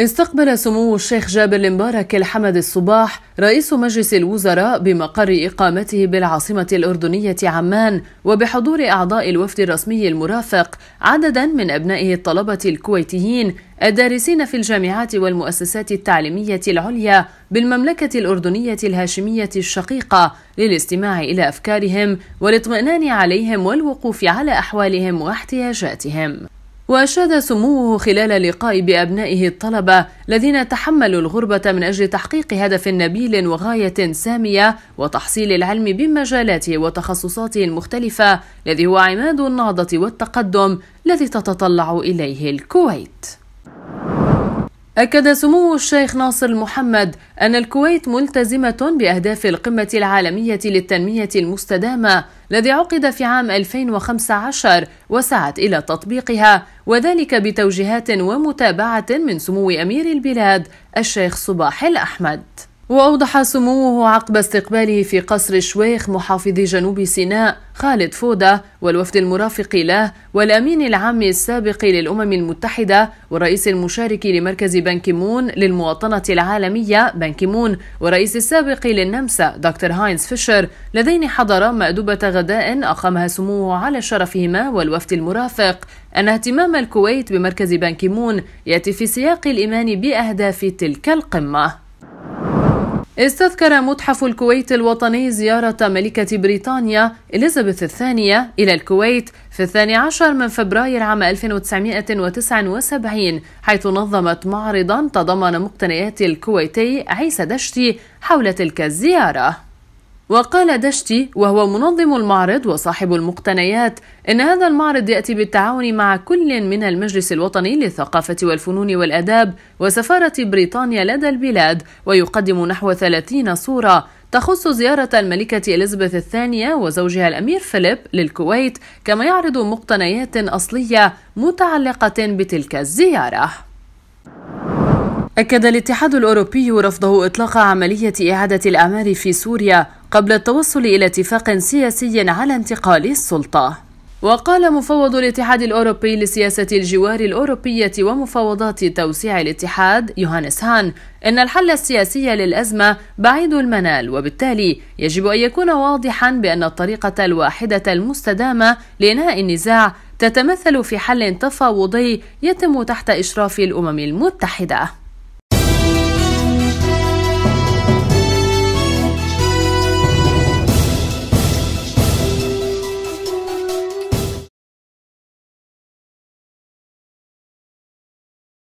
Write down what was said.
استقبل سمو الشيخ جابر المبارك الحمد الصباح رئيس مجلس الوزراء بمقر إقامته بالعاصمة الأردنية عمان وبحضور أعضاء الوفد الرسمي المرافق عددا من أبنائه الطلبة الكويتيين الدارسين في الجامعات والمؤسسات التعليمية العليا بالمملكة الأردنية الهاشمية الشقيقة للاستماع إلى أفكارهم والاطمئنان عليهم والوقوف على أحوالهم واحتياجاتهم وأشاد سموه خلال لقاء بأبنائه الطلبة الذين تحملوا الغربة من أجل تحقيق هدف نبيل وغاية سامية وتحصيل العلم بمجالاته وتخصصاته المختلفة الذي هو عماد النهضة والتقدم الذي تتطلع إليه الكويت أكد سمو الشيخ ناصر محمد أن الكويت ملتزمة بأهداف القمة العالمية للتنمية المستدامة الذي عقد في عام 2015 وسعت إلى تطبيقها وذلك بتوجيهات ومتابعة من سمو أمير البلاد الشيخ صباح الأحمد وأوضح سموه عقب استقباله في قصر الشويخ محافظ جنوب سيناء خالد فودة والوفد المرافق له والأمين العام السابق للأمم المتحدة والرئيس المشارك لمركز بنك مون للمواطنة العالمية بنك مون والرئيس السابق للنمسا دكتور هاينز فيشر لذين حضرا مأدبة غداء أقامها سموه على شرفهما والوفد المرافق أن اهتمام الكويت بمركز بنك مون يأتي في سياق الإيمان بأهداف تلك القمة استذكر متحف الكويت الوطني زيارة ملكة بريطانيا إليزابيث الثانية إلى الكويت في الثاني عشر من فبراير عام 1979 حيث نظمت معرضا تضمن مقتنيات الكويتي عيسى دشتي حول تلك الزيارة وقال دشتي وهو منظم المعرض وصاحب المقتنيات إن هذا المعرض يأتي بالتعاون مع كل من المجلس الوطني للثقافة والفنون والأداب وسفارة بريطانيا لدى البلاد ويقدم نحو 30 صورة تخص زيارة الملكة إليزابيث الثانية وزوجها الأمير فيليب للكويت كما يعرض مقتنيات أصلية متعلقة بتلك الزيارة أكد الاتحاد الأوروبي رفضه إطلاق عملية إعادة الأعمار في سوريا قبل التوصل إلى اتفاق سياسي على انتقال السلطة وقال مفوض الاتحاد الأوروبي لسياسة الجوار الأوروبية ومفاوضات توسيع الاتحاد يوهانس هان إن الحل السياسي للأزمة بعيد المنال وبالتالي يجب أن يكون واضحا بأن الطريقة الواحدة المستدامة لإنهاء النزاع تتمثل في حل تفاوضي يتم تحت إشراف الأمم المتحدة